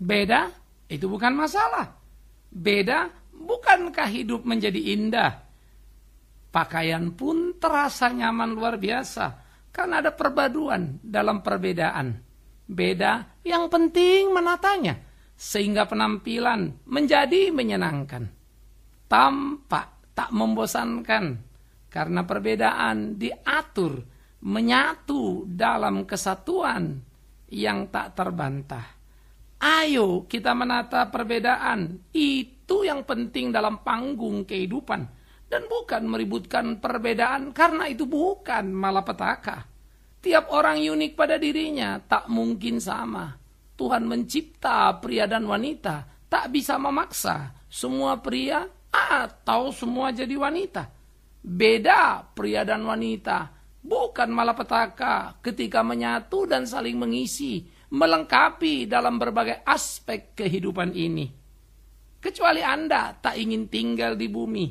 Beda itu bukan masalah. Beda bukankah hidup menjadi indah? Pakaian pun terasa nyaman luar biasa. Karena ada perbaduan dalam perbedaan. Beda yang penting menatanya. Sehingga penampilan menjadi menyenangkan. Tampak tak membosankan. Karena perbedaan diatur menyatu dalam kesatuan yang tak terbantah. Ayo kita menata perbedaan. Itu yang penting dalam panggung kehidupan. Dan bukan meributkan perbedaan karena itu bukan malapetaka. Tiap orang unik pada dirinya, tak mungkin sama. Tuhan mencipta pria dan wanita, tak bisa memaksa semua pria atau semua jadi wanita. Beda pria dan wanita, bukan malapetaka ketika menyatu dan saling mengisi melengkapi dalam berbagai aspek kehidupan ini. Kecuali Anda tak ingin tinggal di bumi,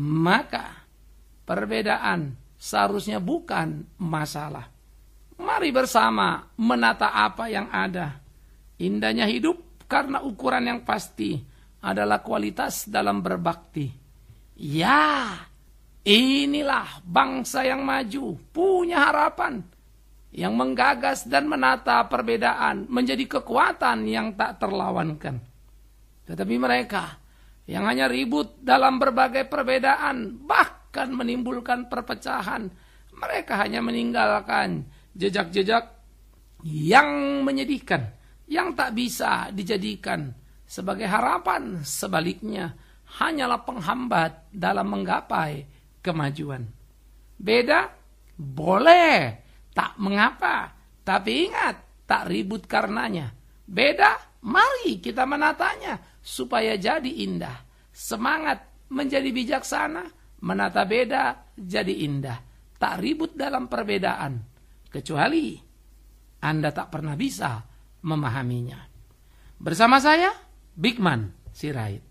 maka perbedaan seharusnya bukan masalah. Mari bersama menata apa yang ada. Indahnya hidup karena ukuran yang pasti adalah kualitas dalam berbakti. Ya, inilah bangsa yang maju, punya harapan yang menggagas dan menata perbedaan menjadi kekuatan yang tak terlawankan. Tetapi mereka yang hanya ribut dalam berbagai perbedaan, bahkan menimbulkan perpecahan, mereka hanya meninggalkan jejak-jejak yang menyedihkan, yang tak bisa dijadikan sebagai harapan. Sebaliknya, hanyalah penghambat dalam menggapai kemajuan. Beda boleh Tak mengapa, tapi ingat, tak ribut karenanya. Beda, mari kita menatanya supaya jadi indah. Semangat menjadi bijaksana, menata beda jadi indah. Tak ribut dalam perbedaan, kecuali Anda tak pernah bisa memahaminya. Bersama saya, Bigman Sirait.